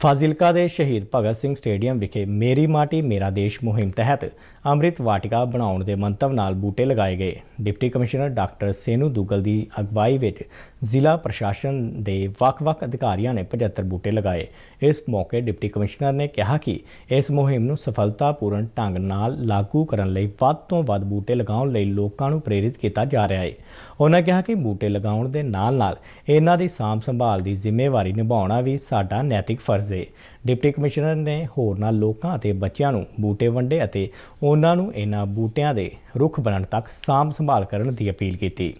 ਫਾਜ਼ਿਲਕਾ ਦੇ ਸ਼ਹੀਦ ਭਗਤ ਸਿੰਘ ਸਟੇਡੀਅਮ ਵਿਖੇ ਮੇਰੀ ਮਾਟੀ ਮੇਰਾ ਦੇਸ਼ ਮੁਹਿੰਮ ਤਹਿਤ ਅੰਮ੍ਰਿਤ ਵਾਟਿਕਾ ਬਣਾਉਣ ਦੇ ਮੰਤਵ ਨਾਲ ਬੂਟੇ ਲਗਾਏ ਗਏ deputy commissioner doctor Senu Duggal ਦੀ ਅਗਵਾਈ ਵਿੱਚ ਜ਼ਿਲ੍ਹਾ ਪ੍ਰਸ਼ਾਸਨ ਦੇ ਵੱਖ-ਵੱਖ ਅਧਿਕਾਰੀਆਂ ਨੇ 75 ਬੂਟੇ ਲਗਾਏ ਇਸ ਮੌਕੇ ਡਿਪਟੀ ਕਮਿਸ਼ਨਰ ਨੇ ਕਿਹਾ ਕਿ ਇਸ ਮੁਹਿੰਮ ਨੂੰ ਸਫਲਤਾਪੂਰਨ ਢੰਗ ਨਾਲ ਲਾਗੂ ਕਰਨ ਲਈ ਵੱਧ ਤੋਂ ਵੱਧ ਬੂਟੇ ਲਗਾਉਣ ਲਈ ਲੋਕਾਂ ਨੂੰ ਪ੍ਰੇਰਿਤ ਕੀਤਾ ਜਾ ਰਿਹਾ ਹੈ ਉਹਨਾਂ ਕਿਹਾ ਕਿ ਬੂਟੇ ਲਗਾਉਣ ਦੇ ਨਾਲ-ਨਾਲ ਇਹਨਾਂ ਦੀ ਸਾਂਭ ਸੰਭਾਲ ਦੀ ਜ਼ਿੰਮੇਵਾਰੀ ਨਿਭਾਉਣਾ ਵੀ ਸਾਡਾ ਨੈਤਿਕ ਫਰਜ਼ ਦੱਸਦੇ ਡਿਪਟੀ ਕਮਿਸ਼ਨਰ ਨੇ ਹੋਰਨਾਂ ਲੋਕਾਂ ਅਤੇ ਬੱਚਿਆਂ ਨੂੰ ਬੂਟੇ ਵੰਡੇ ਅਤੇ ਉਹਨਾਂ ਨੂੰ ਇਹਨਾਂ ਬੂਟਿਆਂ ਦੇ ਰੁੱਖ ਬਣਨ ਤੱਕ ਸਾਂਭ ਸੰਭਾਲ ਕਰਨ ਦੀ ਅਪੀਲ ਕੀਤੀ